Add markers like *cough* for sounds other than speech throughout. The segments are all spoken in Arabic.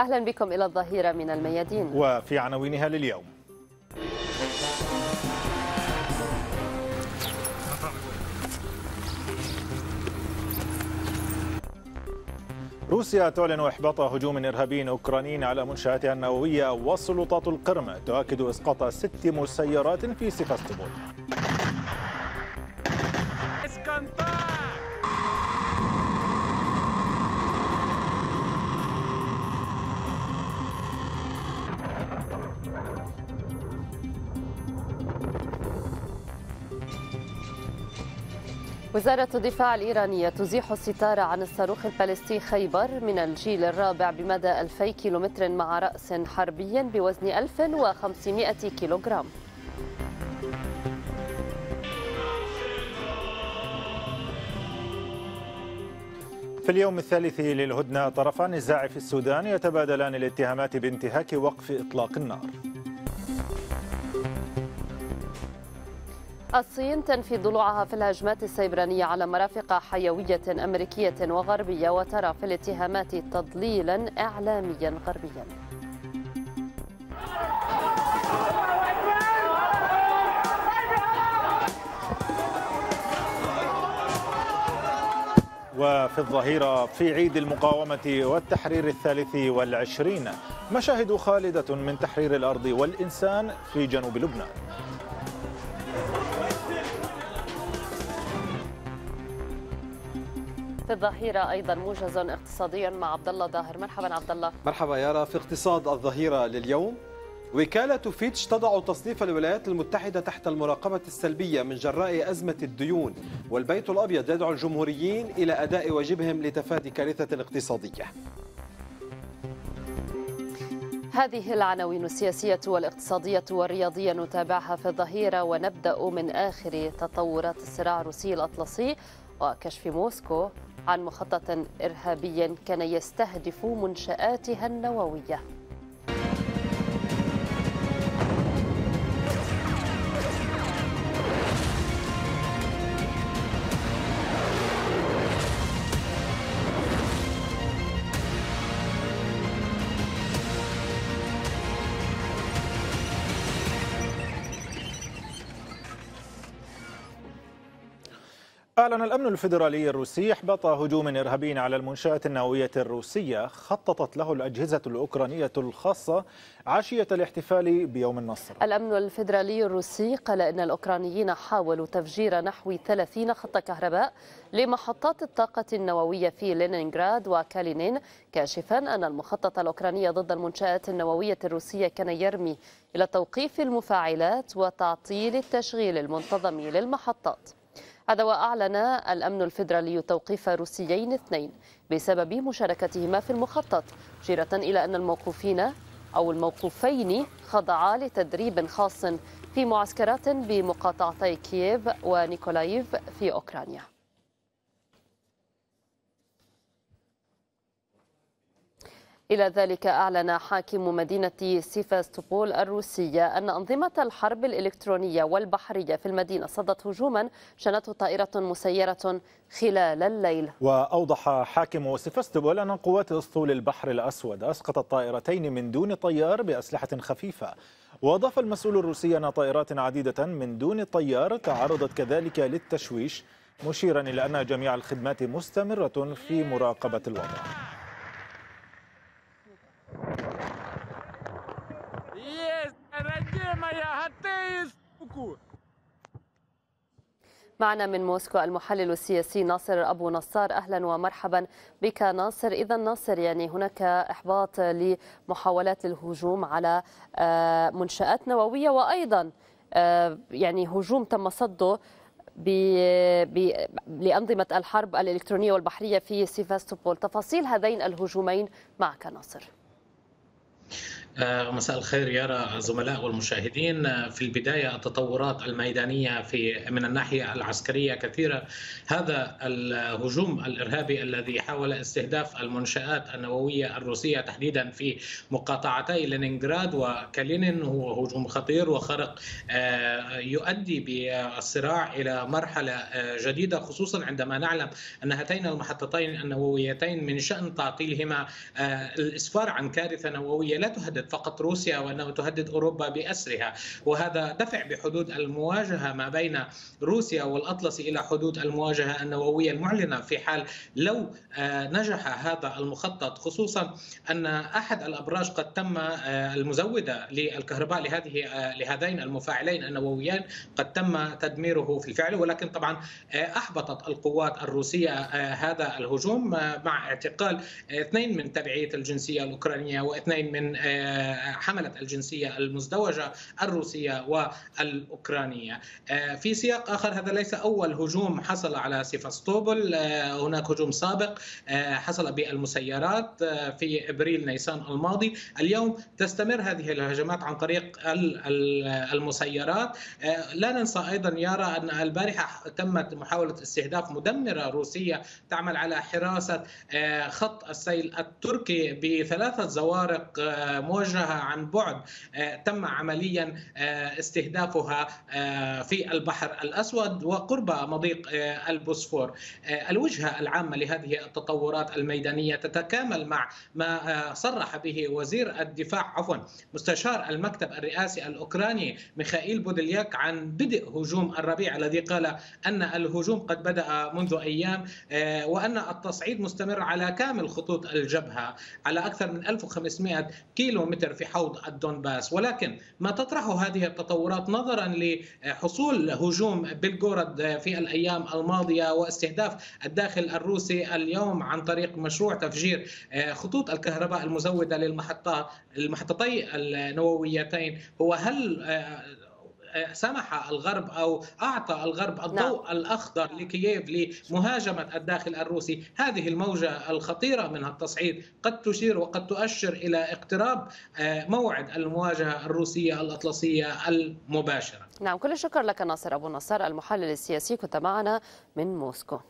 أهلا بكم إلى الظهيرة من الميادين وفي عناوينها لليوم روسيا تعلن إحباط هجوم إرهابي أوكراني على منشآتها النووية وسلطات القرم تؤكد إسقاط ست مسيرات في سيفاستوبول وزارة الدفاع الإيرانية تزيح الستار عن الصاروخ البالستي خيبر من الجيل الرابع بمدى 2000 كيلومتر مع رأس حربي بوزن 1500 كيلوغرام في اليوم الثالث للهدنة طرفا النزاع في السودان يتبادلان الاتهامات بانتهاك وقف إطلاق النار الصين تنفي ضلوعها في الهجمات السيبرانية على مرافق حيوية أمريكية وغربية وترى في الاتهامات تضليلا إعلاميا غربيا وفي الظهيرة في عيد المقاومة والتحرير الثالث والعشرين مشاهد خالدة من تحرير الأرض والإنسان في جنوب لبنان في الظهيرة أيضا موجز اقتصادي مع عبد الله ظاهر مرحبا عبد الله مرحبا يارا في اقتصاد الظهيرة لليوم وكالة فيتش تضع تصنيف الولايات المتحدة تحت المراقبة السلبية من جراء أزمة الديون والبيت الأبيض يدعو الجمهوريين إلى أداء واجبهم لتفادي كارثة اقتصادية هذه العناوين السياسية والاقتصادية والرياضية نتابعها في الظهيرة ونبدأ من آخر تطورات الصراع الروسي الأطلسي وكشف موسكو عن مخطط إرهابي كان يستهدف منشآتها النووية أعلن الأمن الفيدرالي الروسي إحباط هجوم إرهابي على المنشآت النووية الروسية خططت له الأجهزة الأوكرانية الخاصة عشية الاحتفال بيوم النصر الأمن الفيدرالي الروسي قال إن الأوكرانيين حاولوا تفجير نحو 30 خط كهرباء لمحطات الطاقة النووية في لينينغراد وكالينين كاشفا أن المخطط الأوكراني ضد المنشآت النووية الروسية كان يرمي إلى توقيف المفاعلات وتعطيل التشغيل المنتظم للمحطات هذا وأعلن الأمن الفيدرالي توقيف روسيين اثنين بسبب مشاركتهما في المخطط مشيرة إلى أن الموقوفين أو الموقوفين خضعا لتدريب خاص في معسكرات بمقاطعتي كييف ونيكولايف في أوكرانيا إلى ذلك أعلن حاكم مدينة سيفاستوبول الروسية أن أنظمة الحرب الإلكترونية والبحرية في المدينة صدت هجوما شنته طائرة مسيرة خلال الليل وأوضح حاكم سيفاستوبول أن قوات أسطول البحر الأسود أسقطت طائرتين من دون طيار بأسلحة خفيفة وأضاف المسؤول الروسي أن طائرات عديدة من دون طيار تعرضت كذلك للتشويش مشيرا إلى أن جميع الخدمات مستمرة في مراقبة الوضع موسكو معنا من موسكو المحلل السياسي ناصر أبو نصار أهلا ومرحبا بك ناصر إذا ناصر يعني هناك إحباط لمحاولات الهجوم على آه، منشآت نووية وأيضا آه، يعني هجوم تم صده ب... لأنظمة الحرب الإلكترونية والبحرية في سيفاستوبول تفاصيل هذين الهجومين معك ناصر آه، مساء الخير يرى الزملاء والمشاهدين آه، في البداية التطورات الميدانية في من الناحية العسكرية كثيرة هذا الهجوم الإرهابي الذي حاول استهداف المنشآت النووية الروسية تحديدا في مقاطعتي لينينغراد وكالينين هو هجوم خطير وخرق آه، يؤدي بالصراع إلى مرحلة جديدة خصوصا عندما نعلم أن هاتين المحطتين النوويتين من شأن تعطيلهما الإسفار عن كارثة نووية لا تهدد تهدد فقط روسيا وانه تهدد اوروبا باسرها وهذا دفع بحدود المواجهه ما بين روسيا والاطلسي الى حدود المواجهه النوويه المعلنه في حال لو آه، نجح هذا المخطط خصوصا ان احد الابراج قد تم آه، المزوده للكهرباء لهذه آه، لهذين المفاعلين النوويين قد تم تدميره في الفعل ولكن طبعا احبطت القوات الروسيه هذا الهجوم مع اعتقال اثنين من تبعيه الجنسيه الاوكرانيه واثنين من حملت الجنسيه المزدوجه الروسيه والاوكرانيه. آه، في سياق اخر هذا ليس اول هجوم حصل على سيفاستوبل آه، هناك هجوم سابق آه، حصل بالمسيرات في ابريل نيسان الماضي، اليوم تستمر هذه الهجمات عن طريق المسيرات لا ننسى ايضا يرى ان البارحه تمت محاوله استهداف مدمره روسيه تعمل على حراسه خط السيل التركي بثلاثه زوارق مور مواجهه عن بعد آه، تم عمليا آه، استهدافها آه، في البحر الاسود وقرب مضيق البوسفور. الوجهه العامه لهذه التطورات الميدانيه تتكامل مع ما صرح به وزير الدفاع عفوا مستشار المكتب الرئاسي الاوكراني ميخائيل بودلياك عن بدء هجوم الربيع الذي قال ان الهجوم قد بدا منذ ايام وان التصعيد مستمر على كامل خطوط الجبهه على اكثر من 1500 كيلو متر في حوض الدونباس ولكن ما تطرحه هذه التطورات نظرا لحصول هجوم بلغورد في الأيام الماضية واستهداف الداخل الروسي اليوم عن طريق مشروع تفجير آه، خطوط الكهرباء المزودة للمحطة المحطتي النوويتين هو هل آه، سمح الغرب او اعطى الغرب الضوء نعم. الاخضر لكييف لمهاجمه الداخل الروسي، هذه الموجه الخطيره من التصعيد قد تشير وقد تؤشر الى اقتراب آه، موعد المواجهه الروسيه الاطلسيه المباشره. نعم كل الشكر لك ناصر ابو نصر المحلل السياسي كنت معنا من موسكو.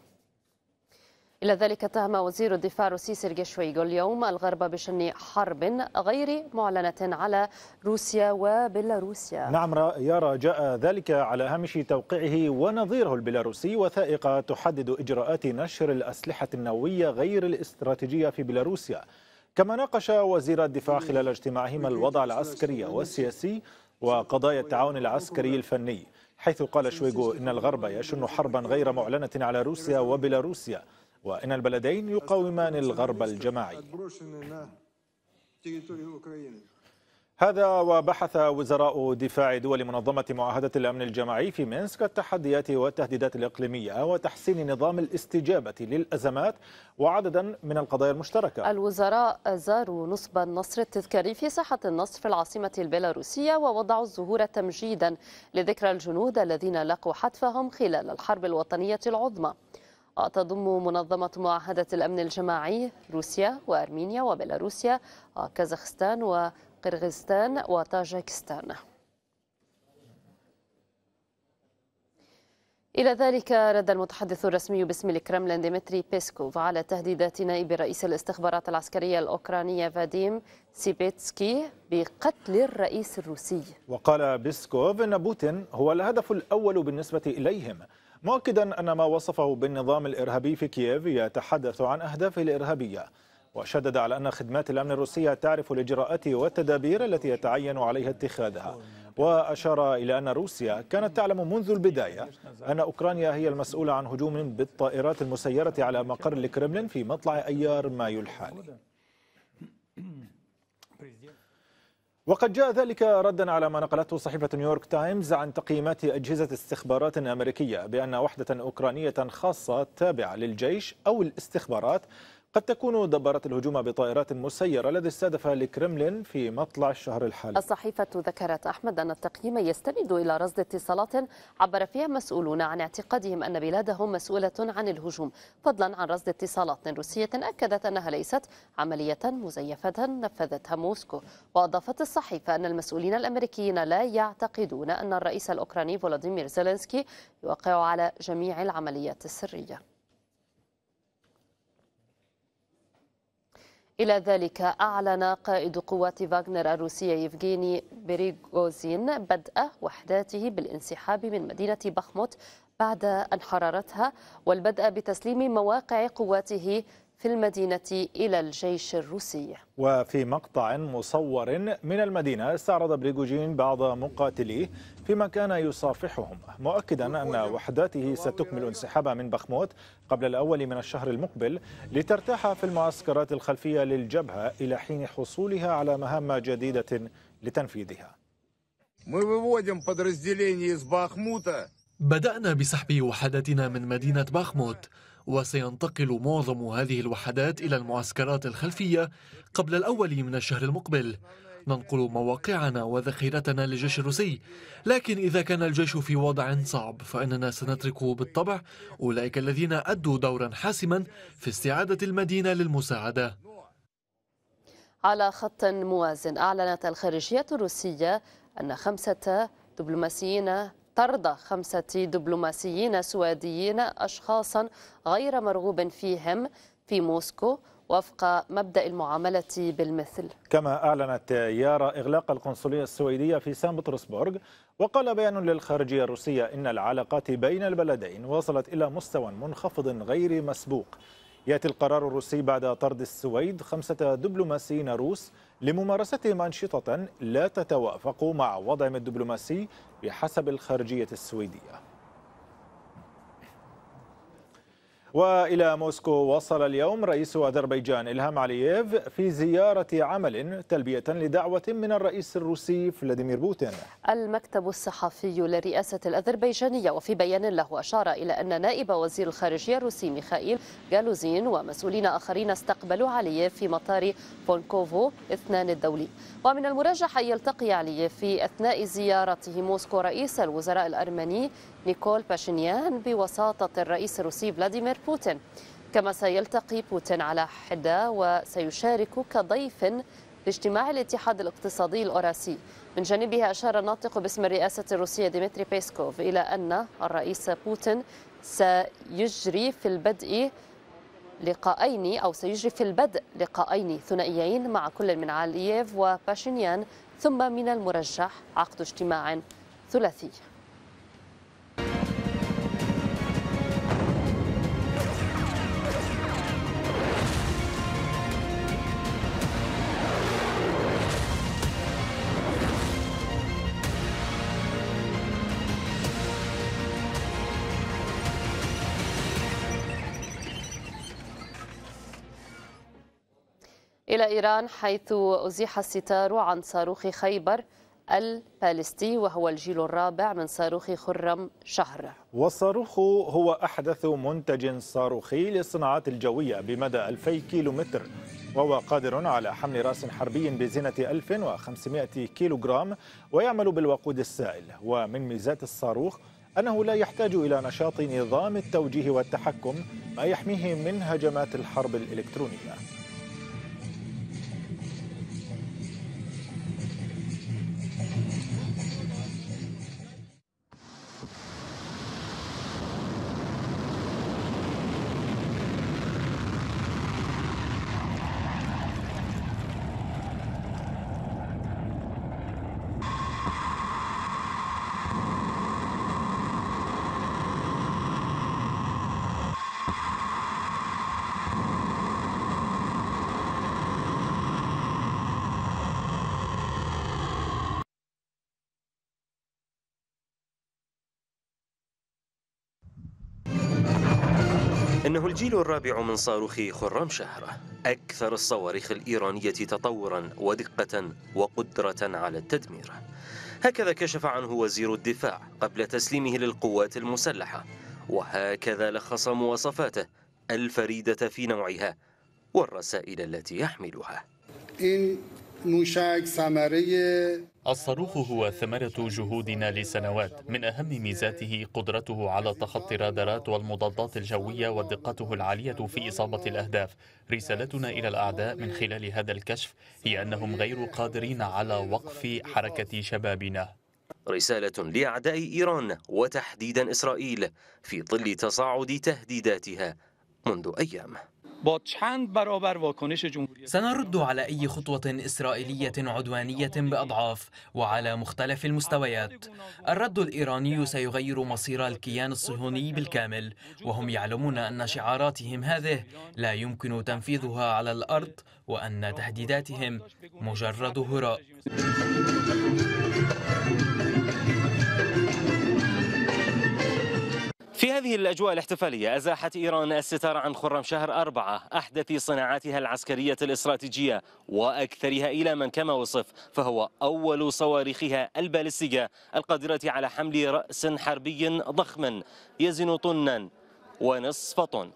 إلى ذلك اتهم وزير الدفاع الروسي سيرجي شويغو اليوم الغرب بشن حرب غير معلنة على روسيا وبيلاروسيا نعم يرى جاء ذلك على هامش توقيعه ونظيره البيلاروسي وثائق تحدد إجراءات نشر الأسلحة النووية غير الاستراتيجية في بيلاروسيا كما ناقش وزير الدفاع خلال اجتماعهما الوضع العسكري والسياسي وقضايا التعاون العسكري الفني حيث قال شويغو إن الغرب يشن حربا غير معلنة على روسيا وبيلاروسيا وأن البلدين يقاومان الغرب الجماعي هذا وبحث وزراء دفاع دول منظمة معاهدة الأمن الجماعي في مينسك التحديات والتهديدات الإقليمية وتحسين نظام الاستجابة للأزمات وعددا من القضايا المشتركة الوزراء زاروا نصب النصر التذكاري في ساحة النصر في العاصمة البيلاروسية ووضعوا الزهور تمجيدا لذكرى الجنود الذين لقوا حتفهم خلال الحرب الوطنية العظمى وتضم منظمة معاهدة الأمن الجماعي روسيا وأرمينيا وبيلاروسيا وكازاخستان وقرغستان وطاجكستان إلى ذلك رد المتحدث الرسمي باسم الكرملين ديمتري بيسكوف على تهديدات نائب رئيس الاستخبارات العسكرية الأوكرانية فاديم سيبيتسكي بقتل الرئيس الروسي وقال بيسكوف أن بوتين هو الهدف الأول بالنسبة إليهم مؤكدا أن ما وصفه بالنظام الإرهابي في كييف يتحدث عن أهدافه الإرهابية وشدد على أن خدمات الأمن الروسية تعرف الإجراءات والتدابير التي يتعين عليها اتخاذها وأشار إلى أن روسيا كانت تعلم منذ البداية أن أوكرانيا هي المسؤولة عن هجوم بالطائرات المسيرة على مقر الكرملين في مطلع أيار مايو الحالي وقد جاء ذلك ردا على ما نقلته صحيفة نيويورك تايمز عن تقييمات أجهزة استخبارات أمريكية بأن وحدة أوكرانية خاصة تابعة للجيش أو الاستخبارات قد تكون دبرت الهجوم بطائرات مسيرة الذي استهدف الكرملين في مطلع الشهر الحالي الصحيفة ذكرت أحمد أن التقييم يستند إلى رصد اتصالات عبر فيها مسؤولون عن اعتقادهم أن بلادهم مسؤولة عن الهجوم فضلا عن رصد اتصالات روسية أكدت أنها ليست عملية مزيفة نفذتها موسكو وأضافت الصحيفة أن المسؤولين الأمريكيين لا يعتقدون أن الرئيس الأوكراني فولاديمير زيلينسكي يوقع على جميع العمليات السرية إلى ذلك أعلن قائد قوات فاغنر الروسية يفغيني بريغوزين بدء وحداته بالانسحاب من مدينة بخموت بعد أن حررتها والبدء بتسليم مواقع قواته في المدينة إلى الجيش الروسي وفي مقطع مصور من المدينة استعرض بريغوجين بعض مقاتليه فيما كان يصافحهم مؤكدا أن وحداته ستكمل انسحابها من بخموت قبل الأول من الشهر المقبل لترتاح في المعسكرات الخلفية للجبهة إلى حين حصولها على مهام جديدة لتنفيذها بدأنا بسحب وحداتنا من مدينة باخموت وسينتقل معظم هذه الوحدات إلى المعسكرات الخلفية قبل الأول من الشهر المقبل ننقل مواقعنا وذخيرتنا للجيش الروسي لكن إذا كان الجيش في وضع صعب فإننا سنترك بالطبع أولئك الذين أدوا دورا حاسما في استعادة المدينة للمساعدة على خط موازن أعلنت الخارجية الروسية أن خمسة دبلوماسيين طرد خمسة دبلوماسيين سويديين أشخاصا غير مرغوب فيهم في موسكو وفق مبدأ المعاملة بالمثل كما أعلنت يارا إغلاق القنصلية السويدية في سان بطرسبورغ وقال بيان للخارجية الروسية إن العلاقات بين البلدين وصلت إلى مستوى منخفض غير مسبوق يأتي القرار الروسي بعد طرد السويد خمسة دبلوماسيين روس لممارستهم أنشطة لا تتوافق مع وضعهم الدبلوماسي بحسب الخارجية السويدية وإلى موسكو وصل اليوم رئيس أذربيجان إلهام علييف في زيارة عمل تلبية لدعوة من الرئيس الروسي فلاديمير بوتين المكتب الصحفي للرئاسة الأذربيجانية وفي بيان له أشار إلى أن نائب وزير الخارجية الروسي ميخائيل جالوزين ومسؤولين آخرين استقبلوا علييف في مطار فونكوفو اثنان الدولي ومن المرجح أن يلتقي علييف في أثناء زيارته موسكو رئيس الوزراء الأرمني نيكول باشينيان بوساطة الرئيس الروسي فلاديمير بوتين كما سيلتقي بوتين على حدة وسيشارك كضيف باجتماع الاتحاد الاقتصادي الأوراسي من جانبه أشار الناطق باسم الرئاسة الروسية ديمتري بيسكوف إلى أن الرئيس بوتين سيجري في البدء لقاءين أو سيجري في البدء لقاءين ثنائيين مع كل من علييف وباشينيان ثم من المرجح عقد اجتماع ثلاثي إلى إيران حيث أزيح الستار عن صاروخ خيبر البالستي وهو الجيل الرابع من صاروخ خرم شهر والصاروخ هو أحدث منتج صاروخي للصناعات الجوية بمدى 2000 كيلومتر وهو قادر على حمل راس حربي بزنة 1500 كيلوغرام ويعمل بالوقود السائل ومن ميزات الصاروخ أنه لا يحتاج إلى نشاط نظام التوجيه والتحكم ما يحميه من هجمات الحرب الإلكترونية إنه الجيل الرابع من صاروخ خرام شهرة أكثر الصواريخ الإيرانية تطورا ودقة وقدرة على التدمير هكذا كشف عنه وزير الدفاع قبل تسليمه للقوات المسلحة وهكذا لخص مواصفاته الفريدة في نوعها والرسائل التي يحملها إن موشك ثمره الصاروخ هو ثمرة جهودنا لسنوات من أهم ميزاته قدرته على تخطي رادارات والمضادات الجوية ودقته العالية في إصابة الأهداف رسالتنا إلى الأعداء من خلال هذا الكشف هي أنهم غير قادرين على وقف حركة شبابنا رسالة لأعداء إيران وتحديدا إسرائيل في ظل تصاعد تهديداتها منذ أيام سنرد على أي خطوة إسرائيلية عدوانية بأضعاف وعلى مختلف المستويات الرد الإيراني سيغير مصير الكيان الصهيوني بالكامل وهم يعلمون أن شعاراتهم هذه لا يمكن تنفيذها على الأرض وأن تهديداتهم مجرد هراء في هذه الأجواء الاحتفالية أزاحت إيران الستار عن خرم شهر أربعة أحدث صناعاتها العسكرية الاستراتيجية وأكثرها إلى من كما وصف فهو أول صواريخها البالستية القادرة على حمل رأس حربي ضخم يزن طنا ونصف طن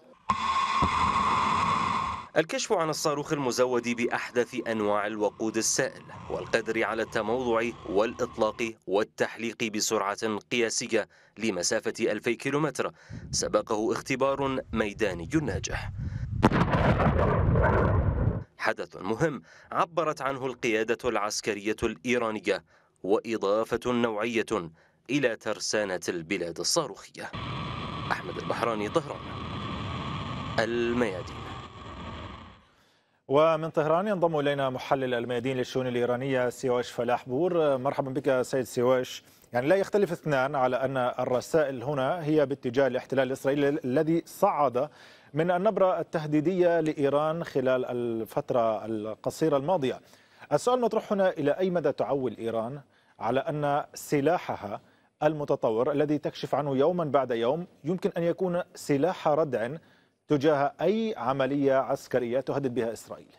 الكشف عن الصاروخ المزود بأحدث أنواع الوقود السائل والقدر على التموضع والإطلاق والتحليق بسرعة قياسية لمسافة 2000 كيلومتر سبقه اختبار ميداني ناجح حدث مهم عبرت عنه القيادة العسكرية الإيرانية وإضافة نوعية إلى ترسانة البلاد الصاروخية أحمد البحراني طهران الميادين ومن طهران ينضم الينا محلل الميادين للشؤون الايرانيه سواش فلاح بور مرحبا بك سيد سواش يعني لا يختلف اثنان على ان الرسائل هنا هي باتجاه الاحتلال الاسرائيلي الذي صعد من النبره التهديديه لايران خلال الفتره القصيره الماضيه. السؤال المطروح هنا الى اي مدى تعول ايران على ان سلاحها المتطور الذي تكشف عنه يوما بعد يوم يمكن ان يكون سلاح ردع تجاه أي عملية عسكرية تهدد بها إسرائيل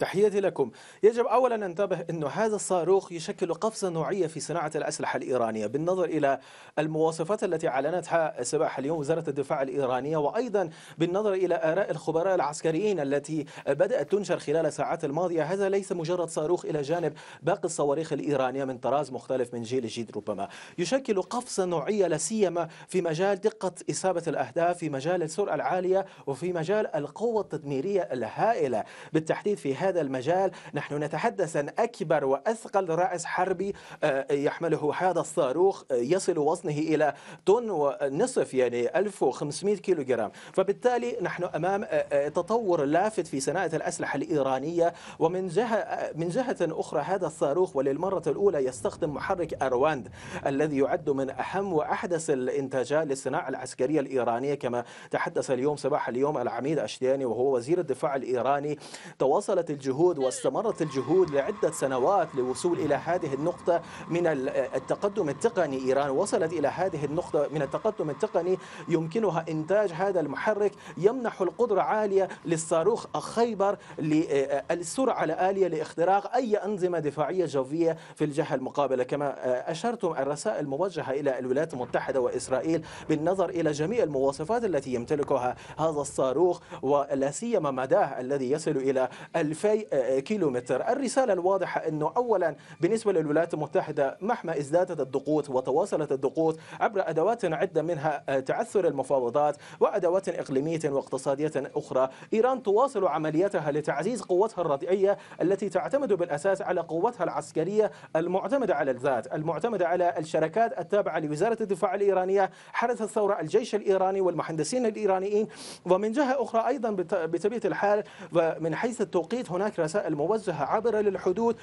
تحياتي لكم يجب أولا أن ننتبه أن هذا الصاروخ يشكل قفزة نوعية في صناعة الأسلحة الإيرانية بالنظر إلى المواصفات التي أعلنتها صباح اليوم وزارة الدفاع الإيرانية وأيضا بالنظر إلى آراء الخبراء العسكريين التي بدأت تنشر خلال الساعات الماضية هذا ليس مجرد صاروخ إلى جانب باقي الصواريخ الإيرانية من طراز مختلف من جيل جديد ربما يشكل قفزة نوعية لا سيما في مجال دقة إصابة الأهداف في مجال السرعة العالية وفي مجال القوة التدميرية الهائلة بالتحديد في هذا هذا المجال نحن نتحدث عن أكبر وأثقل رأس حربي آه، يحمله هذا الصاروخ آه، يصل وزنه إلى طن ونصف يعني 1500 كيلوغرام فبالتالي نحن أمام آه، تطور لافت في صناعة الأسلحة الإيرانية ومن جهة من جهة أخرى هذا الصاروخ وللمرة الأولى يستخدم محرك أرواند الذي يعد من أهم وأحدث الإنتاجات للصناعة العسكرية الإيرانية كما تحدث اليوم صباح اليوم العميد أشتياني وهو وزير الدفاع الإيراني تواصلت الجهود واستمرت الجهود لعدة سنوات للوصول إلى هذه النقطة من التقدم التقني إيران وصلت إلى هذه النقطة من التقدم التقني يمكنها إنتاج هذا المحرك يمنح القدرة عالية للصاروخ خيبر للسرعة آه، العالية لاختراق أي أنظمة دفاعية جوية في الجهة المقابلة كما آه، أشرتم الرسائل الموجهة إلى الولايات المتحدة وإسرائيل بالنظر إلى جميع المواصفات التي يمتلكها هذا الصاروخ ولا سيما مداه الذي يصل إلى 2000 200 آه، آه، كيلومتر الرسالة الواضحة أنه أولا بالنسبة للولايات المتحدة مهما ازدادت الضغوط وتواصلت الضغوط عبر أدوات عدة منها آه، تعثر المفاوضات وأدوات إقليمية واقتصادية أخرى إيران تواصل عملياتها لتعزيز قوتها الردعية التي تعتمد بالأساس على قوتها العسكرية المعتمدة على الذات المعتمدة على الشركات التابعة لوزارة الدفاع الإيرانية حدث الثورة الجيش الإيراني والمهندسين الإيرانيين ومن جهة أخرى أيضا بطبيعة الحال ومن حيث التوقيت هناك رسائل موجهه عبر للحدود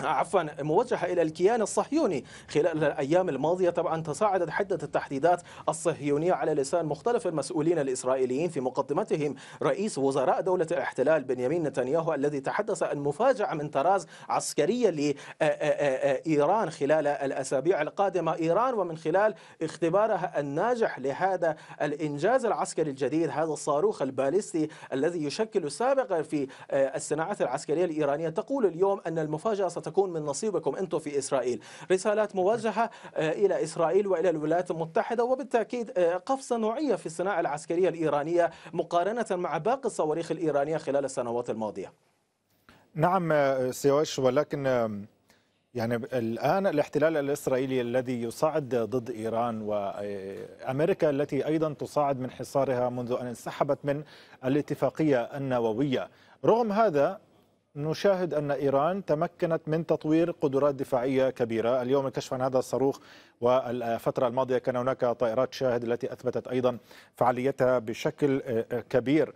آه، عفوا موجهة إلى الكيان الصهيوني خلال الأيام الماضية طبعا تصاعدت حدة التحديدات الصهيونية على لسان مختلف المسؤولين الإسرائيليين في مقدمتهم رئيس وزراء دولة الاحتلال بنيامين نتنياهو الذي تحدث عن مفاجأة من طراز عسكرية لإيران آه، آه، خلال الأسابيع القادمة إيران ومن خلال اختبارها الناجح لهذا الإنجاز العسكري الجديد هذا الصاروخ البالستي الذي يشكل سابقا في الصناعات العسكرية الإيرانية تقول اليوم أن المفاجأة تكون من نصيبكم أنتم في إسرائيل رسالات موجهة آه، إلى إسرائيل وإلى الولايات المتحدة وبالتأكيد آه، قفزة نوعية في الصناعة العسكرية الإيرانية مقارنة مع باقي الصواريخ الإيرانية خلال السنوات الماضية نعم آه، سيوش ولكن يعني الآن الاحتلال الإسرائيلي الذي يصعد ضد إيران وأمريكا التي أيضا تصعد من حصارها منذ أن انسحبت من الاتفاقية النووية رغم هذا نشاهد أن إيران تمكنت من تطوير قدرات دفاعية كبيرة اليوم الكشف عن هذا الصاروخ والفترة الماضية كان هناك طائرات شاهد التي أثبتت أيضا فعاليتها بشكل آه، كبير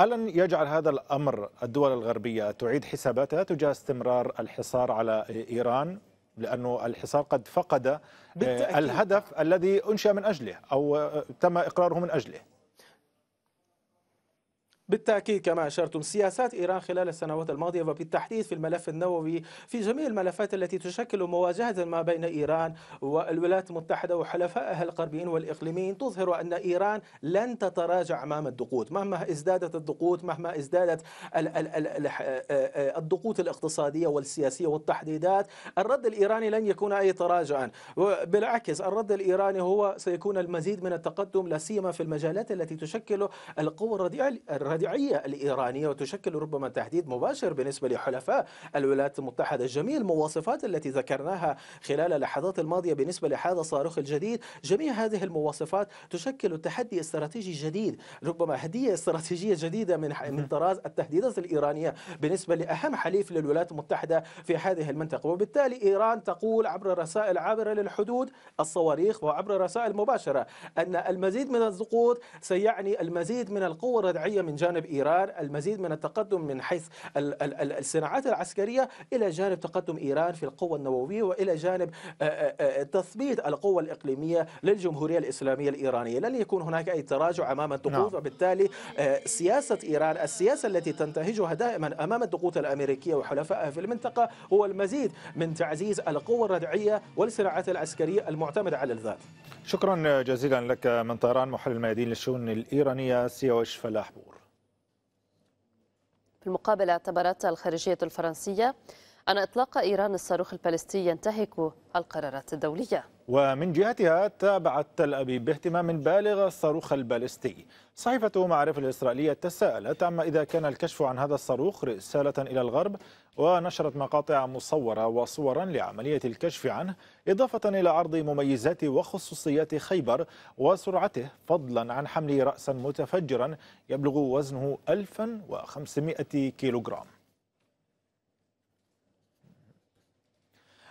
ألن يجعل هذا الأمر الدول الغربية تعيد حساباتها تجاه استمرار الحصار على آه، إيران لأنه الحصار قد فقد آه، بالتأكيد. الهدف الذي أنشأ من أجله أو تم إقراره من أجله بالتأكيد كما أشرتم سياسات إيران خلال السنوات الماضية وبالتحديد في الملف النووي في جميع الملفات التي تشكل مواجهة ما بين إيران والولايات المتحدة وحلفائها الغربيين والإقليميين تظهر أن إيران لن تتراجع أمام الضغوط مهما ازدادت الضغوط مهما ازدادت آه، الضغوط الاقتصادية والسياسية والتحديدات الرد الإيراني لن يكون أي تراجعا بالعكس الرد الإيراني هو سيكون المزيد من التقدم لا سيما في المجالات التي تشكل القوة الرديئة الخادعية الإيرانية وتشكل ربما تهديد مباشر بالنسبة لحلفاء الولايات المتحدة جميع المواصفات التي ذكرناها خلال اللحظات الماضية بالنسبة لهذا الصاروخ الجديد جميع هذه المواصفات تشكل تحدي استراتيجي جديد ربما هدية استراتيجية جديدة من من طراز التهديدات الإيرانية بالنسبة لأهم حليف للولايات المتحدة في هذه المنطقة وبالتالي إيران تقول عبر رسائل عابرة للحدود الصواريخ وعبر رسائل مباشرة أن المزيد من السقوط سيعني المزيد من القوة الردعية من جانب جانب إيران المزيد من التقدم من حيث الصناعات العسكرية إلى جانب تقدم إيران في القوة النووية وإلى جانب آه، آه، آه، تثبيت القوة الإقليمية للجمهورية الإسلامية الإيرانية لن يكون هناك أي تراجع أمام الضغوط نعم. وبالتالي سياسة إيران السياسة التي تنتهجها دائما أمام الضغوط الأمريكية وحلفائها في المنطقة هو المزيد من تعزيز القوة الردعية والصناعات العسكرية المعتمدة على الذات شكرا جزيلا لك من طهران محلل الميادين للشؤون الإيرانية سيوش فلاحبور في المقابل اعتبرت الخارجية الفرنسية أن إطلاق إيران الصاروخ البالستي ينتهك القرارات الدولية ومن جهتها تابعت تل أبيب باهتمام بالغ الصاروخ البالستي صحيفة معرفة الإسرائيلية تساءلت عما إذا كان الكشف عن هذا الصاروخ رسالة إلى الغرب ونشرت مقاطع مصورة وصورا لعملية الكشف عنه إضافة إلى عرض مميزات وخصوصيات خيبر وسرعته فضلا عن حمل رأسا متفجرا يبلغ وزنه 1500 كيلوغرام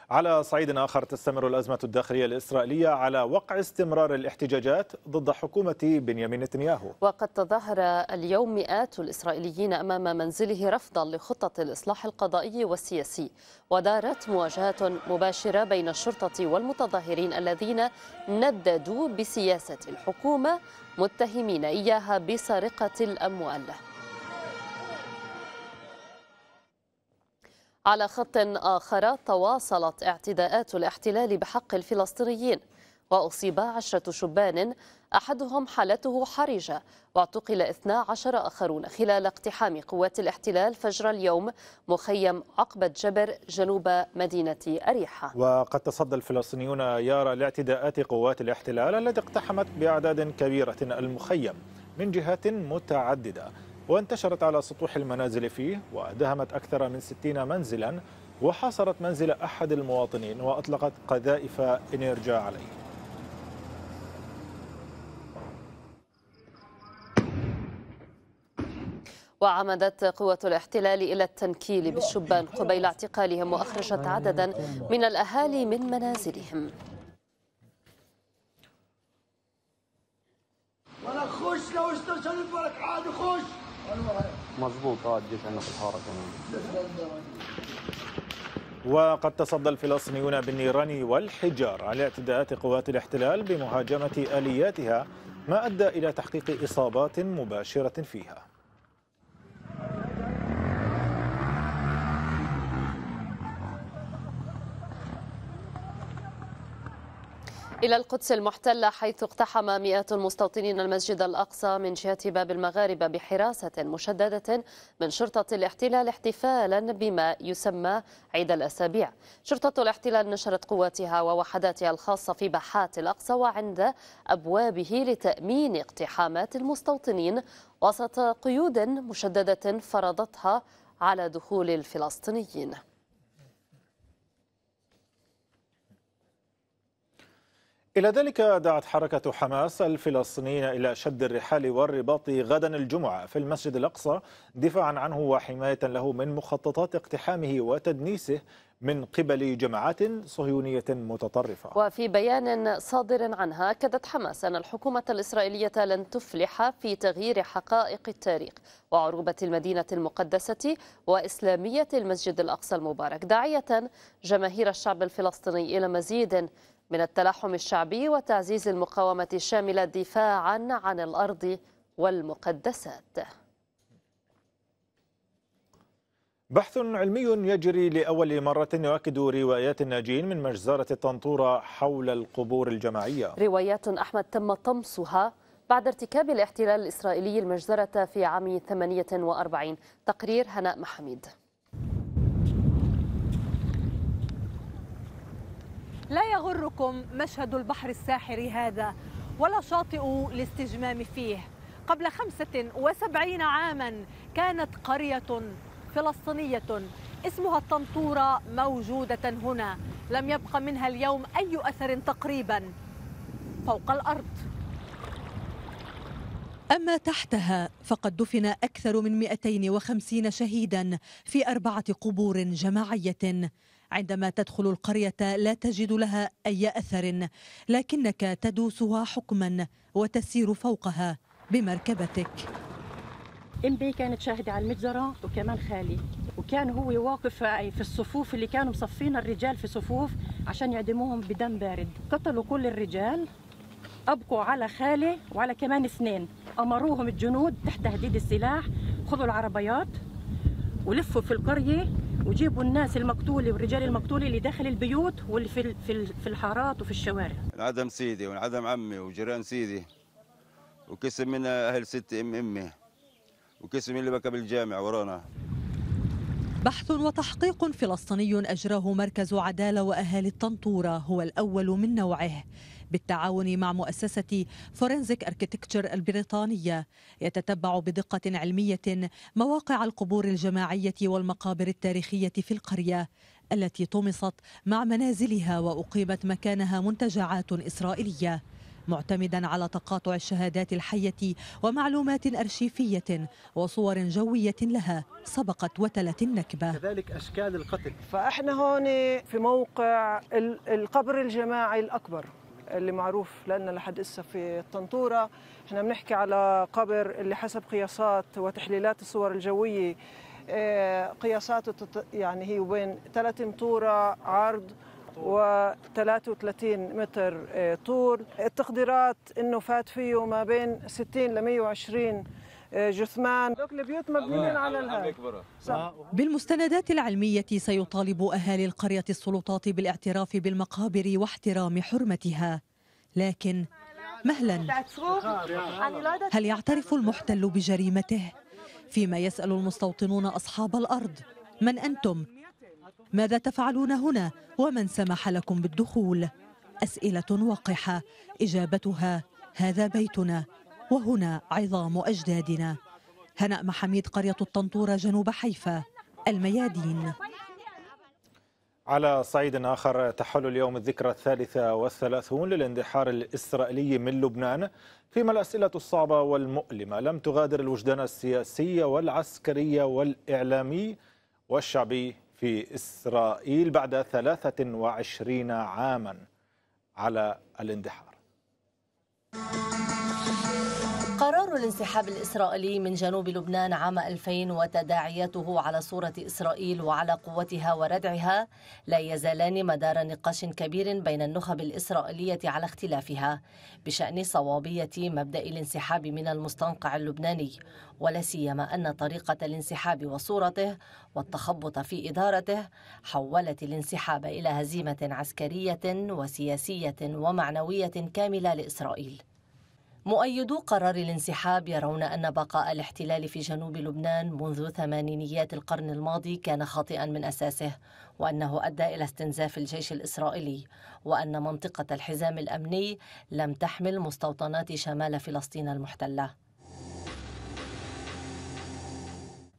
على صعيد آخر تستمر الأزمة الداخلية الإسرائيلية على وقع استمرار الاحتجاجات ضد حكومة بنيامين نتنياهو وقد تظاهر اليوم مئات الإسرائيليين أمام منزله رفضا لخطة الإصلاح القضائي والسياسي ودارت مواجهات مباشرة بين الشرطة والمتظاهرين الذين نددوا بسياسة الحكومة متهمين إياها بسرقة الأموال على خط آخر تواصلت اعتداءات الاحتلال بحق الفلسطينيين وأصيب عشرة شبان أحدهم حالته حرجة واعتقل 12 آخرون خلال اقتحام قوات الاحتلال فجر اليوم مخيم عقبة جبر جنوب مدينة أريحة وقد تصدى الفلسطينيون يارى لاعتداءات قوات الاحتلال التي اقتحمت بأعداد كبيرة المخيم من جهات متعددة وانتشرت على سطوح المنازل فيه ودهمت أكثر من 60 منزلا وحاصرت منزل أحد المواطنين وأطلقت قذائف إنيرجا عليه وعمدت قوة الاحتلال إلى التنكيل بالشبان قبيل اعتقالهم وأخرجت عددا من الأهالي من منازلهم ولا خش لو استشهدت ولك عاد خش مضبوط اه الجيش عندنا في الحاره كمان وقد تصدى الفلسطينيون بالنيران والحجار على اعتداءات قوات الاحتلال بمهاجمه الياتها ما ادى الى تحقيق اصابات مباشره فيها إلى القدس المحتلة حيث اقتحم مئات المستوطنين المسجد الأقصى من جهة باب المغاربة بحراسة مشددة من شرطة الاحتلال احتفالا بما يسمى عيد الأسابيع شرطة الاحتلال نشرت قواتها ووحداتها الخاصة في باحات الأقصى وعند أبوابه لتأمين اقتحامات المستوطنين وسط قيود مشددة فرضتها على دخول الفلسطينيين إلى ذلك دعت حركة حماس الفلسطينيين إلى شد الرحال والرباط غدا الجمعة في المسجد الأقصى دفاعا عنه وحماية له من مخططات اقتحامه وتدنيسه من قبل جماعات صهيونية متطرفة وفي بيان صادر عنها أكدت حماس أن الحكومة الإسرائيلية لن تفلح في تغيير حقائق التاريخ وعروبة المدينة المقدسة وإسلامية المسجد الأقصى المبارك داعية جماهير الشعب الفلسطيني إلى مزيد من التلاحم الشعبي وتعزيز المقاومة الشاملة دفاعا عن الأرض والمقدسات بحث علمي يجري لأول مرة يؤكد روايات الناجين من مجزرة الطنطورة حول القبور الجماعية روايات أحمد تم طمسها بعد ارتكاب الاحتلال الإسرائيلي المجزرة في عام 48 تقرير هناء محميد لا يغركم مشهد البحر الساحر هذا ولا شاطئ الاستجمام فيه قبل 75 عاما كانت قرية فلسطينية اسمها الطنطورة موجودة هنا لم يبق منها اليوم أي أثر تقريبا فوق الأرض أما تحتها فقد دفن أكثر من 250 شهيدا في أربعة قبور جماعية عندما تدخل القرية لا تجد لها أي أثر لكنك تدوسها حكما وتسير فوقها بمركبتك امبي كانت شاهدة على المجزرة وكمان خالي وكان هو واقف في الصفوف اللي كانوا مصفين الرجال في صفوف عشان يعدموهم بدم بارد قتلوا كل الرجال أبقوا على خالي وعلى كمان اثنين أمروهم الجنود تحت تهديد السلاح خذوا العربيات ولفوا في القريه وجيبوا الناس المقتوله والرجال المقتوله اللي داخل البيوت واللي في في الحارات وفي الشوارع. انعدم سيدي وانعدم عمي وجيران سيدي وقسم من اهل ست ام امي وقسم اللي بكى بالجامع ورانا. بحث وتحقيق فلسطيني اجراه مركز عداله واهالي الطنطوره هو الاول من نوعه. بالتعاون مع مؤسسة فورنزيك أركتكتشر البريطانية يتتبع بدقة علمية مواقع القبور الجماعية والمقابر التاريخية في القرية التي طمست مع منازلها وأقيمت مكانها منتجعات إسرائيلية معتمدا على تقاطع الشهادات الحية ومعلومات أرشيفية وصور جوية لها سبقت وتلت النكبة كذلك أشكال القتل فإحنا هون في موقع القبر الجماعي الأكبر اللي معروف لنا لحد اسا في الطنطوره احنا بنحكي على قبر اللي حسب قياسات وتحليلات الصور الجويه آه، قياساته يعني هي بين 3 مطوره عرض و33 متر آه، طول التقديرات انه فات فيه ما بين 60 ل 120 جثمان دوك البيوت مبنيين على الهواء آه. بالمستندات العلمية سيطالب أهالي القرية السلطات بالاعتراف بالمقابر واحترام حرمتها لكن مهلا هل يعترف المحتل بجريمته فيما يسأل المستوطنون أصحاب الأرض من أنتم ماذا تفعلون هنا ومن سمح لكم بالدخول أسئلة وقحة إجابتها هذا بيتنا وهنا عظام أجدادنا هنأ محميد قرية الطنطورة جنوب حيفا الميادين على صعيد آخر تحل اليوم الذكرى الثالثة والثلاثون للاندحار الإسرائيلي من لبنان فيما الأسئلة الصعبة والمؤلمة لم تغادر الوجدان السياسي والعسكري والإعلامي والشعبي في إسرائيل بعد 23 عاما على الاندحار قرار الانسحاب الإسرائيلي من جنوب لبنان عام 2000 وتداعياته على صورة إسرائيل وعلى قوتها وردعها لا يزالان مدار نقاش كبير بين النخب الإسرائيلية على اختلافها بشأن صوابية مبدأ الانسحاب من المستنقع اللبناني ولا سيما أن طريقة الانسحاب وصورته والتخبط في إدارته حولت الانسحاب إلى هزيمة عسكرية وسياسية ومعنوية كاملة لإسرائيل مؤيدو قرار الانسحاب يرون أن بقاء الاحتلال في جنوب لبنان منذ ثمانينيات القرن الماضي كان خاطئا من أساسه وأنه أدى إلى استنزاف الجيش الإسرائيلي وأن منطقة الحزام الأمني لم تحمل مستوطنات شمال فلسطين المحتلة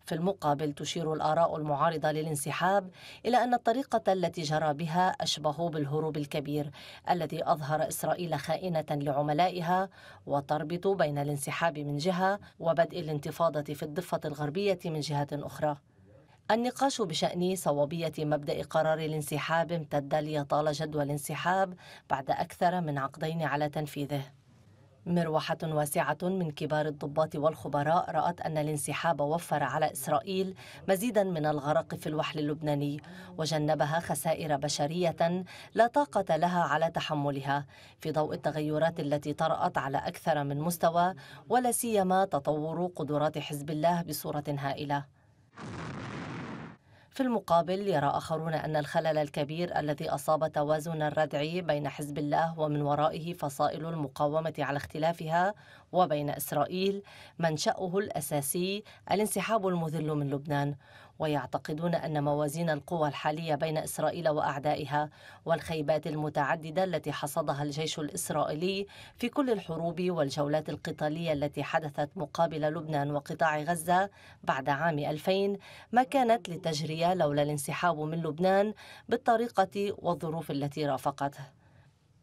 في المقابل تشير الآراء المعارضة للانسحاب إلى أن الطريقة التي جرى بها أشبه بالهروب الكبير الذي أظهر إسرائيل خائنة لعملائها وتربط بين الانسحاب من جهة وبدء الانتفاضة في الضفة الغربية من جهة أخرى النقاش بشأن صوابية مبدأ قرار الانسحاب امتد ليطال جدوى الانسحاب بعد أكثر من عقدين على تنفيذه مروحة واسعة من كبار الضباط والخبراء رأت أن الانسحاب وفر على إسرائيل مزيدا من الغرق في الوحل اللبناني وجنبها خسائر بشرية لا طاقة لها على تحملها في ضوء التغيرات التي طرأت على أكثر من مستوى ولا سيما تطور قدرات حزب الله بصورة هائلة. في المقابل يرى آخرون أن الخلل الكبير الذي أصاب توازن الردع بين حزب الله ومن ورائه فصائل المقاومة على اختلافها وبين إسرائيل منشأه الأساسي الانسحاب المذل من لبنان ويعتقدون أن موازين القوى الحالية بين إسرائيل وأعدائها والخيبات المتعددة التي حصدها الجيش الإسرائيلي في كل الحروب والجولات القتالية التي حدثت مقابل لبنان وقطاع غزة بعد عام 2000 ما كانت لتجري لولا الانسحاب من لبنان بالطريقة والظروف التي رافقته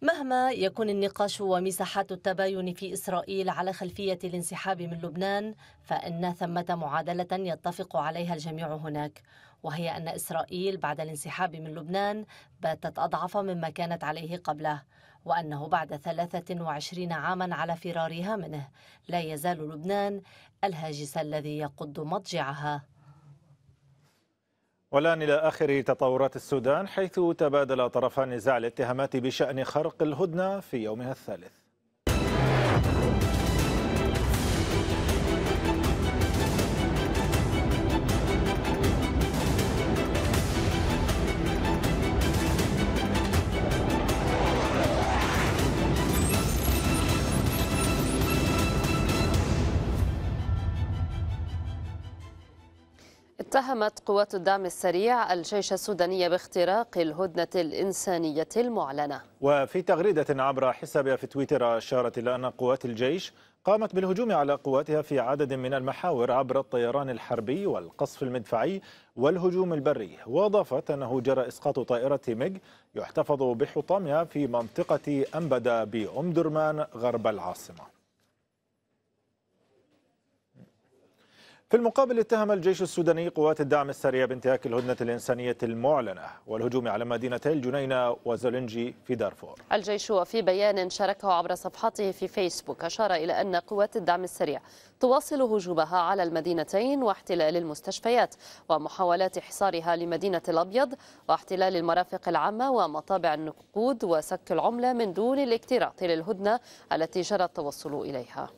مهما يكون النقاش ومساحات التباين في إسرائيل على خلفية الانسحاب من لبنان فإن ثمة معادلة يتفق عليها الجميع هناك وهي أن إسرائيل بعد الانسحاب من لبنان باتت أضعف مما كانت عليه قبله وأنه بعد 23 عاما على فرارها منه لا يزال لبنان الهاجس الذي يقض مضجعها والآن إلى آخر تطورات السودان حيث تبادل طرفان نزاع الاتهامات بشأن خرق الهدنة في يومها الثالث اتهمت قوات الدعم السريع الجيش السوداني باختراق الهدنة الإنسانية المعلنة وفي تغريدة عبر حسابها في تويتر أشارت إلى أن قوات الجيش قامت بالهجوم على قواتها في عدد من المحاور عبر الطيران الحربي والقصف المدفعي والهجوم البري وأضافت أنه جرى إسقاط طائرة ميج يحتفظ بحطامها في منطقة أنبدا بأم درمان غرب العاصمة في المقابل اتهم الجيش السوداني قوات الدعم السريع بانتهاك الهدنة الإنسانية المعلنة والهجوم على مدينتي الجنينة وزلنجي في دارفور الجيش وفي بيان شاركه عبر صفحته في فيسبوك أشار إلى أن قوات الدعم السريع تواصل هجومها على المدينتين واحتلال المستشفيات ومحاولات حصارها لمدينة الأبيض واحتلال المرافق العامة ومطابع النقود وسك العملة من دون الاكتراث للهدنة التي جرى التوصل إليها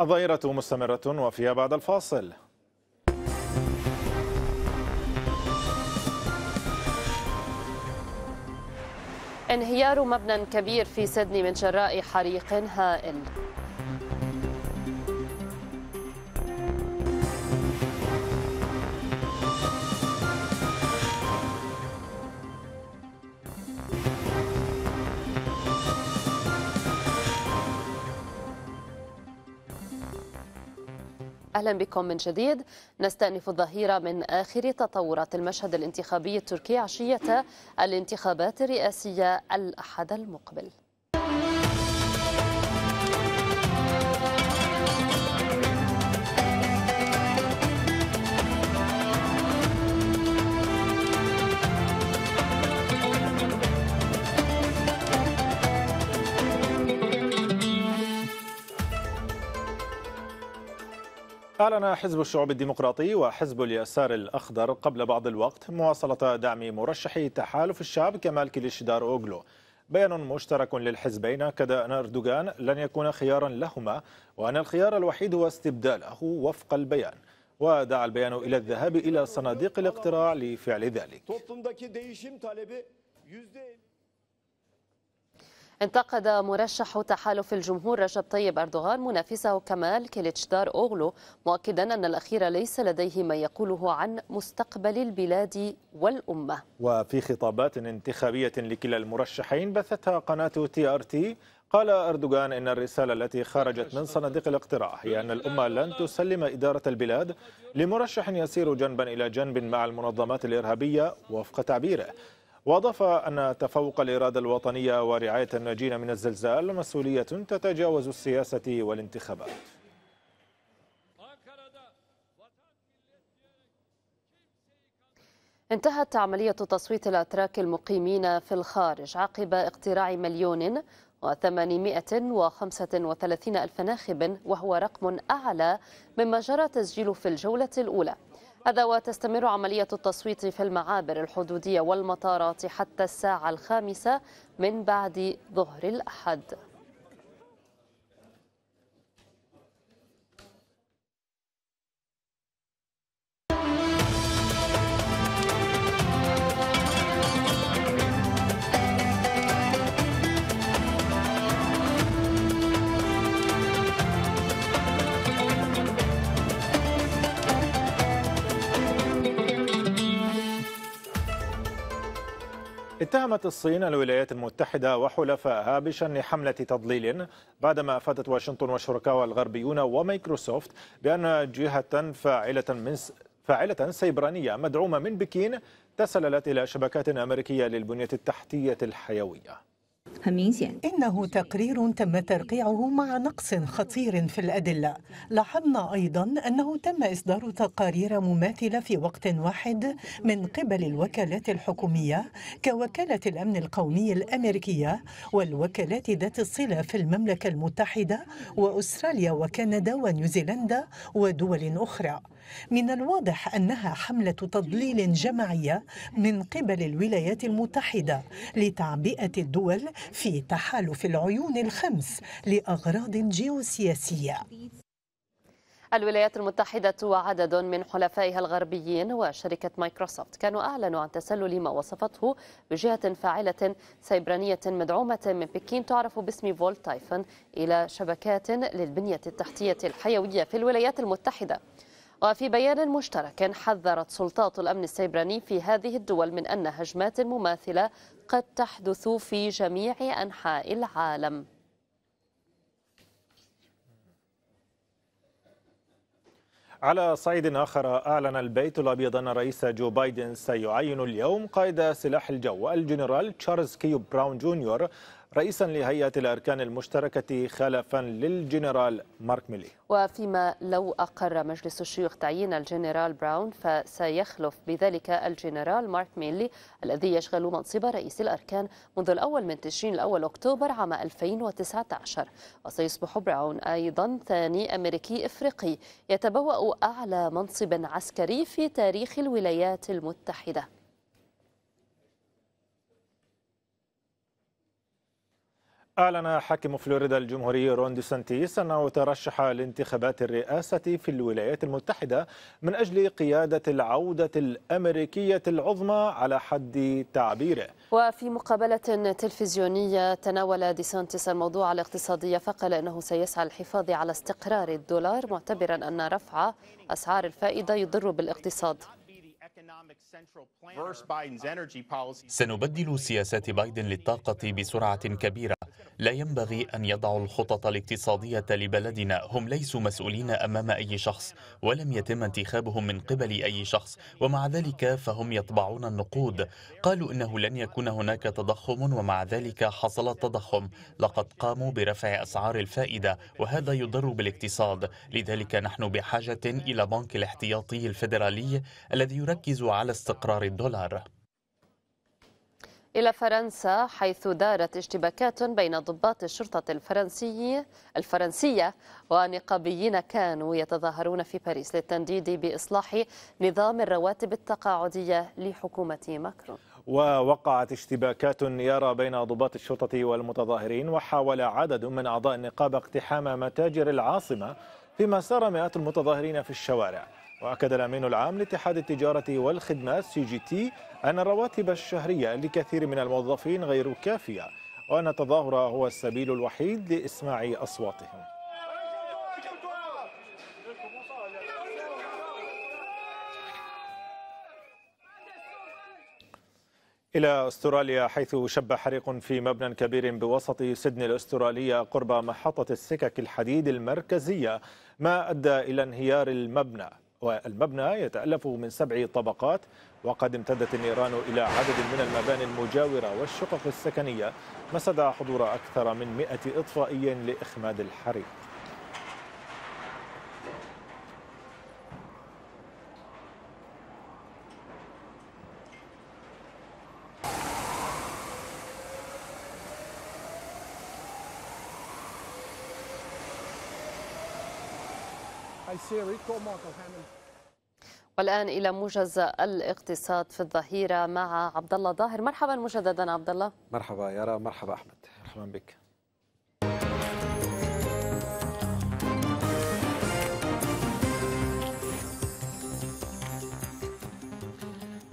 الظاهرة مستمرة وفيها بعد الفاصل انهيار مبنى كبير في سيدني من جراء حريق هائل أهلا بكم من جديد نستأنف الظهيرة من آخر تطورات المشهد الانتخابي التركي عشية الانتخابات الرئاسية الأحد المقبل أعلن حزب الشعوب الديمقراطي وحزب اليسار الأخضر قبل بعض الوقت مواصلة دعم مرشحي تحالف الشعب كمال كليشدار أوغلو بيان مشترك للحزبين أكد أن أردوغان لن يكون خيارا لهما وأن الخيار الوحيد هو استبداله وفق البيان ودعا البيان إلى الذهاب إلى صناديق الاقتراع لفعل ذلك انتقد مرشح تحالف الجمهور رجب طيب أردوغان منافسه كمال كيليتشدار أوغلو مؤكدا أن الأخير ليس لديه ما يقوله عن مستقبل البلاد والأمة وفي خطابات انتخابية لكلا المرشحين بثتها قناة تي آر تي قال أردوغان إن الرسالة التي خرجت من صناديق الاقتراع هي أن الأمة لن تسلم إدارة البلاد لمرشح يسير جنبا إلى جنب مع المنظمات الإرهابية وفق تعبيره وأضاف أن تفوق الإرادة الوطنية ورعاية الناجين من الزلزال مسؤولية تتجاوز السياسة والانتخابات انتهت عملية تصويت الأتراك المقيمين في الخارج عقب اقتراع مليون وثمانمائة وخمسة وثلاثين ألف ناخب وهو رقم أعلى مما جرى تسجيله في الجولة الأولى هذا وتستمر عملية التصويت في المعابر الحدودية والمطارات حتى الساعة الخامسة من بعد ظهر الأحد اتهمت الصين الولايات المتحدة وحلفائها بشن حملة تضليل بعدما أفادت واشنطن وشركائها الغربيون ومايكروسوفت بأن جهة فاعلة من فاعلة سيبرانية مدعومة من بكين تسللت إلى شبكات أمريكية للبنية التحتية الحيوية إنه تقرير تم ترقيعه مع نقص خطير في الأدلة لاحظنا أيضا أنه تم إصدار تقارير مماثلة في وقت واحد من قبل الوكالات الحكومية كوكالة الأمن القومي الأمريكية والوكالات ذات الصلة في المملكة المتحدة وأستراليا وكندا ونيوزيلندا ودول أخرى من الواضح أنها حملة تضليل جماعية من قبل الولايات المتحدة لتعبئة الدول في تحالف العيون الخمس لأغراض جيوسياسية الولايات المتحدة وعدد من حلفائها الغربيين وشركة مايكروسوفت كانوا أعلنوا عن تسلل ما وصفته بجهة فاعلة سيبرانية مدعومة من بكين تعرف باسم فولت تايفون إلى شبكات للبنية التحتية الحيوية في الولايات المتحدة وفي بيان مشترك حذرت سلطات الأمن السيبراني في هذه الدول من أن هجمات مماثلة قد تحدث في جميع أنحاء العالم على صعيد آخر أعلن البيت الأبيض أن الرئيس جو بايدن سيعين اليوم قائد سلاح الجو الجنرال تشارلز كيو براون جونيور رئيسا لهيئة الأركان المشتركة خلفا للجنرال مارك ميلي وفيما لو أقر مجلس الشيوخ تعيين الجنرال براون فسيخلف بذلك الجنرال مارك ميلي الذي يشغل منصب رئيس الأركان منذ الأول من تشرين الأول أكتوبر عام 2019 وسيصبح براون أيضا ثاني أمريكي إفريقي يتبوأ أعلى منصب عسكري في تاريخ الولايات المتحدة أعلن حاكم فلوريدا الجمهوري رون دي سانتيس أنه ترشح لانتخابات الرئاسة في الولايات المتحدة من أجل قيادة العودة الأمريكية العظمى على حد تعبيره وفي مقابلة تلفزيونية تناول دي سانتيس الموضوع الاقتصادي فقال أنه سيسعى للحفاظ على استقرار الدولار معتبرا أن رفع أسعار الفائدة يضر بالاقتصاد سنبدل سياسات بايدن للطاقة بسرعة كبيرة لا ينبغي أن يضعوا الخطط الاقتصادية لبلدنا هم ليسوا مسؤولين أمام أي شخص ولم يتم انتخابهم من قبل أي شخص ومع ذلك فهم يطبعون النقود قالوا إنه لن يكون هناك تضخم ومع ذلك حصل التضخم لقد قاموا برفع أسعار الفائدة وهذا يضر بالاقتصاد لذلك نحن بحاجة إلى بنك الاحتياطي الفيدرالي الذي يركز التركيز على استقرار الدولار إلى فرنسا حيث دارت اشتباكات بين ضباط الشرطة الفرنسية الفرنسية ونقابيين كانوا يتظاهرون في باريس للتنديد بإصلاح نظام الرواتب التقاعدية لحكومة ماكرون ووقعت اشتباكات يرى بين ضباط الشرطة والمتظاهرين وحاول عدد من أعضاء النقابة اقتحام متاجر العاصمة فيما سار مئات المتظاهرين في الشوارع وأكد الأمين العام لاتحاد التجارة والخدمات سي جي تي أن الرواتب الشهرية لكثير من الموظفين غير كافية وأن التظاهر هو السبيل الوحيد لإسماع أصواتهم إلى أستراليا حيث شب حريق في مبنى كبير بوسط سيدني الأسترالية قرب محطة السكك الحديد المركزية ما أدى إلى انهيار المبنى والمبنى يتألف من سبع طبقات وقد امتدت النيران إلى عدد من المباني المجاورة والشقق السكنية مسد حضور أكثر من مئة إطفائي لإخماد الحريق والان الى موجز الاقتصاد في الظهيره مع عبد الله ظاهر مرحبا مجددا عبد الله مرحبا يارا مرحبا احمد مرحبا بك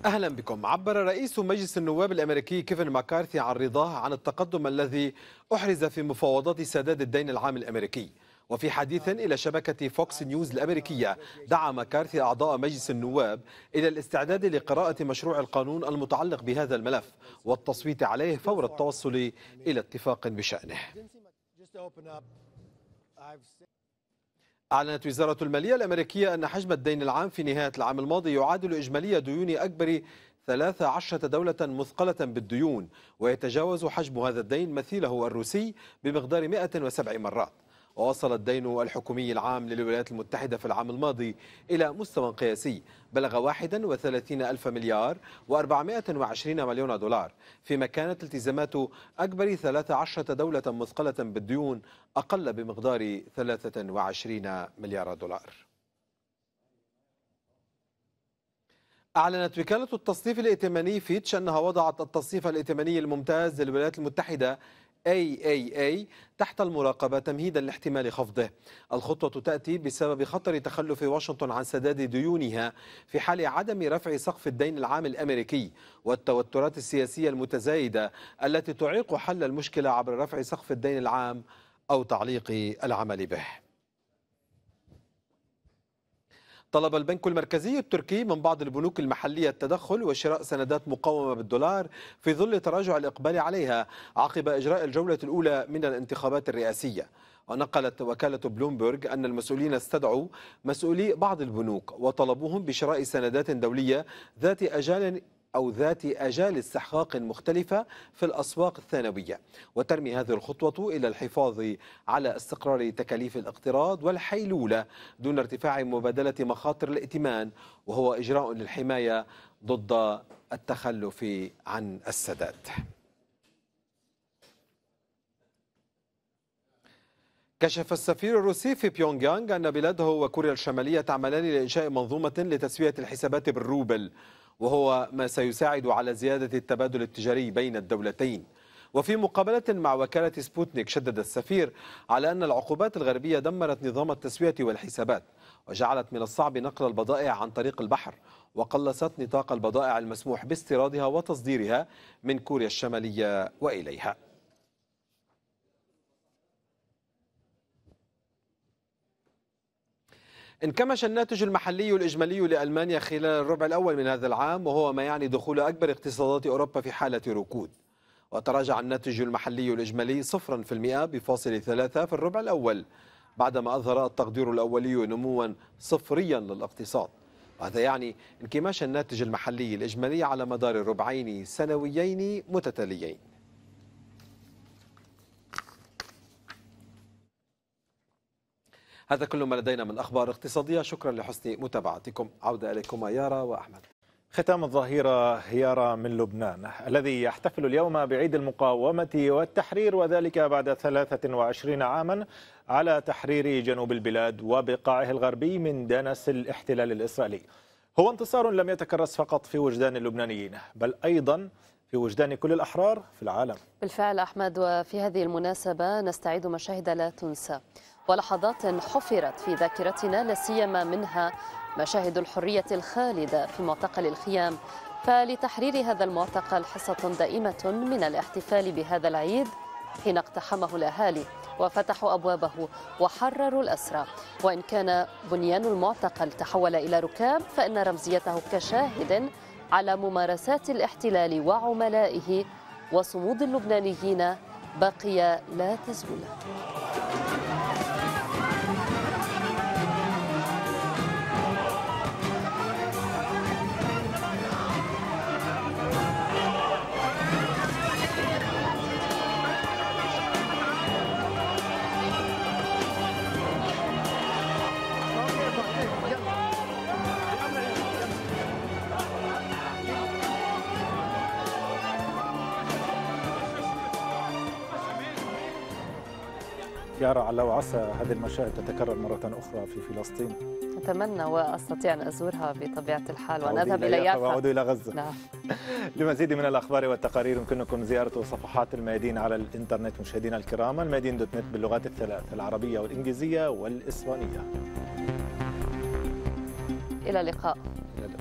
اهلا بكم عبر رئيس مجلس النواب الامريكي كيفن ماكارثي عن رضاه عن التقدم الذي احرز في مفاوضات سداد الدين العام الامريكي وفي حديث إلى شبكة فوكس نيوز الأمريكية دعا مكارثي أعضاء مجلس النواب إلى الاستعداد لقراءة مشروع القانون المتعلق بهذا الملف والتصويت عليه فور التوصل إلى اتفاق بشأنه أعلنت وزارة المالية الأمريكية أن حجم الدين العام في نهاية العام الماضي يعادل إجمالي ديون أكبر 13 دولة مثقلة بالديون ويتجاوز حجم هذا الدين مثيله الروسي بمقدار 107 مرات ووصل الدين الحكومي العام للولايات المتحدة في العام الماضي إلى مستوى قياسي بلغ 31 ألف مليار و420 مليون دولار فيما كانت التزامات أكبر 13 دولة مثقلة بالديون أقل بمقدار 23 مليار دولار أعلنت وكالة التصنيف الائتماني فيتش أنها وضعت التصنيف الائتماني الممتاز للولايات المتحدة AAA تحت المراقبة تمهيدا لاحتمال خفضه الخطوة تأتي بسبب خطر تخلف واشنطن عن سداد ديونها في حال عدم رفع سقف الدين العام الأمريكي والتوترات السياسية المتزايدة التي تعيق حل المشكلة عبر رفع سقف الدين العام أو تعليق العمل به طلب البنك المركزي التركي من بعض البنوك المحلية التدخل وشراء سندات مقاومة بالدولار في ظل تراجع الإقبال عليها عقب إجراء الجولة الأولى من الانتخابات الرئاسية ونقلت وكالة بلومبرج أن المسؤولين استدعوا مسؤولي بعض البنوك وطلبوهم بشراء سندات دولية ذات أجال أو ذات أجال استحقاق مختلفة في الأسواق الثانوية وترمي هذه الخطوة إلى الحفاظ على استقرار تكاليف الاقتراض والحيلولة دون ارتفاع مبادلة مخاطر الائتمان وهو إجراء للحماية ضد التخلف عن السداد كشف السفير الروسي في بيونغ يانغ أن بلاده وكوريا الشمالية تعملان لإنشاء منظومة لتسوية الحسابات بالروبل وهو ما سيساعد على زيادة التبادل التجاري بين الدولتين وفي مقابلة مع وكالة سبوتنيك شدد السفير على أن العقوبات الغربية دمرت نظام التسوية والحسابات وجعلت من الصعب نقل البضائع عن طريق البحر وقلصت نطاق البضائع المسموح باستيرادها وتصديرها من كوريا الشمالية وإليها انكمش الناتج المحلي الإجمالي لألمانيا خلال الربع الأول من هذا العام وهو ما يعني دخول أكبر اقتصادات أوروبا في حالة ركود وتراجع الناتج المحلي الإجمالي صفرا في المئة بفاصل ثلاثة في الربع الأول بعدما أظهر التقدير الأولي نموا صفريا للاقتصاد وهذا يعني انكماش الناتج المحلي الإجمالي على مدار ربعين سنويين متتاليين هذا كل ما لدينا من أخبار اقتصادية شكرا لحسن متابعتكم عودة إليكم يارا وأحمد ختام الظهيرة يارا من لبنان الذي يحتفل اليوم بعيد المقاومة والتحرير وذلك بعد 23 عاما على تحرير جنوب البلاد وبقاعه الغربي من دنس الاحتلال الإسرائيلي هو انتصار لم يتكرس فقط في وجدان اللبنانيين بل أيضا في وجدان كل الأحرار في العالم بالفعل أحمد وفي هذه المناسبة نستعيد مشاهد لا تنسى ولحظات حفرت في ذاكرتنا لا سيما منها مشاهد الحرية الخالدة في معتقل الخيام فلتحرير هذا المعتقل حصة دائمة من الاحتفال بهذا العيد حين اقتحمه الأهالي وفتحوا أبوابه وحرروا الأسرى وإن كان بنيان المعتقل تحول إلى ركاب فإن رمزيته كشاهد على ممارسات الاحتلال وعملائه وصمود اللبنانيين بقي لا تزول يارا على وعسى هذه المشاهد تتكرر مرة أخرى في فلسطين أتمنى وأستطيع أن أزورها بطبيعة الحال وأن أذهب إلى يافا وأعود إلى غزة نعم. *laughs* لمزيد من الأخبار والتقارير يمكنكم زيارة صفحات الميادين على الإنترنت مشاهدينا الكرام الميادين دوت نت باللغات الثلاث العربية والإنجليزية والإسبانية إلى اللقاء إلى اللقاء